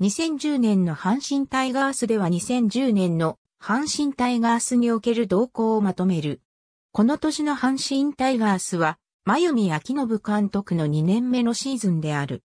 2010年の阪神タイガースでは2010年の阪神タイガースにおける動向をまとめる。この年の阪神タイガースは、真美明信監督の2年目のシーズンである。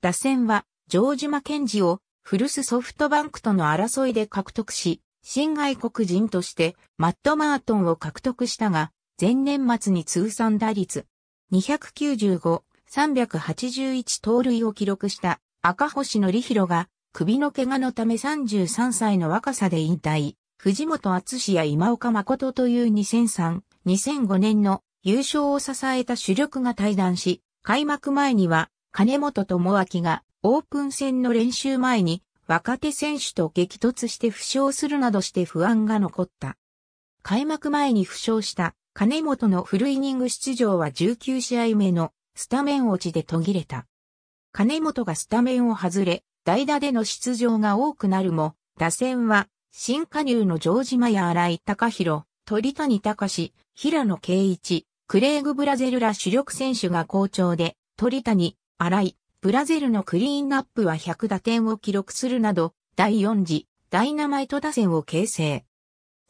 打線は、城島健治を、古巣ソフトバンクとの争いで獲得し、新外国人として、マット・マートンを獲得したが、前年末に通算打率、295、381盗塁を記録した赤星則弘が首の怪我のため33歳の若さで引退、藤本厚や今岡誠という2003、2005年の優勝を支えた主力が退団し、開幕前には金本智明がオープン戦の練習前に若手選手と激突して負傷するなどして不安が残った。開幕前に負傷した金本のフルイニング出場は19試合目のスタメン落ちで途切れた。金本がスタメンを外れ、代打での出場が多くなるも、打線は、新加入の城島や新井隆弘、鳥谷隆、平野圭一、クレイグ・ブラゼルら主力選手が好調で、鳥谷、新井、ブラゼルのクリーンナップは100打点を記録するなど、第4次、ダイナマイト打線を形成。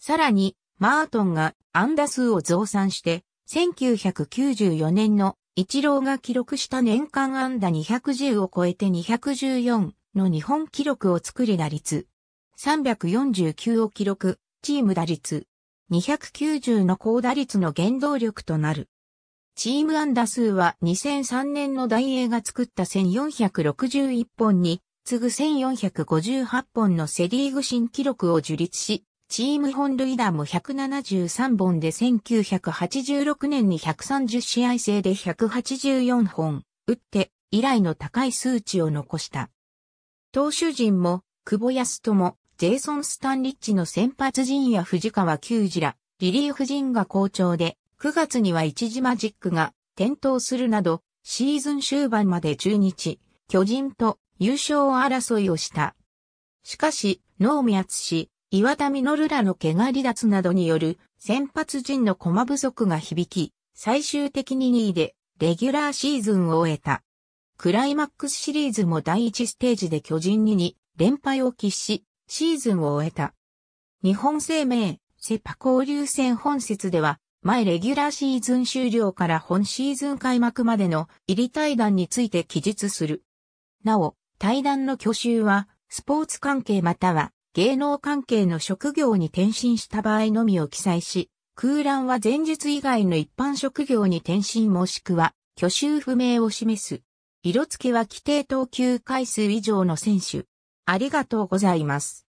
さらに、マートンが安打数を増産して、1994年の一郎が記録した年間安打210を超えて214の日本記録を作り打率。349を記録、チーム打率。290の高打率の原動力となる。チーム安打数は2003年の大英が作った1461本に、次ぐ1458本のセリーグ新記録を樹立し、チーム本塁打も173本で1986年に130試合制で184本、打って以来の高い数値を残した。投手陣も、久保康友、ジェイソン・スタンリッチの先発陣や藤川球児ら、リリーフ陣が好調で、9月には一時マジックが点灯するなど、シーズン終盤まで中日、巨人と優勝争いをした。しかし、能見厚氏、岩田稔らの怪我離脱などによる先発陣の駒不足が響き、最終的に2位でレギュラーシーズンを終えた。クライマックスシリーズも第1ステージで巨人に2連敗を喫し、シーズンを終えた。日本生命、セパ交流戦本節では、前レギュラーシーズン終了から本シーズン開幕までの入り対談について記述する。なお、対談の去就は、スポーツ関係または芸能関係の職業に転身した場合のみを記載し、空欄は前述以外の一般職業に転身もしくは、去就不明を示す。色付けは規定投球回数以上の選手。ありがとうございます。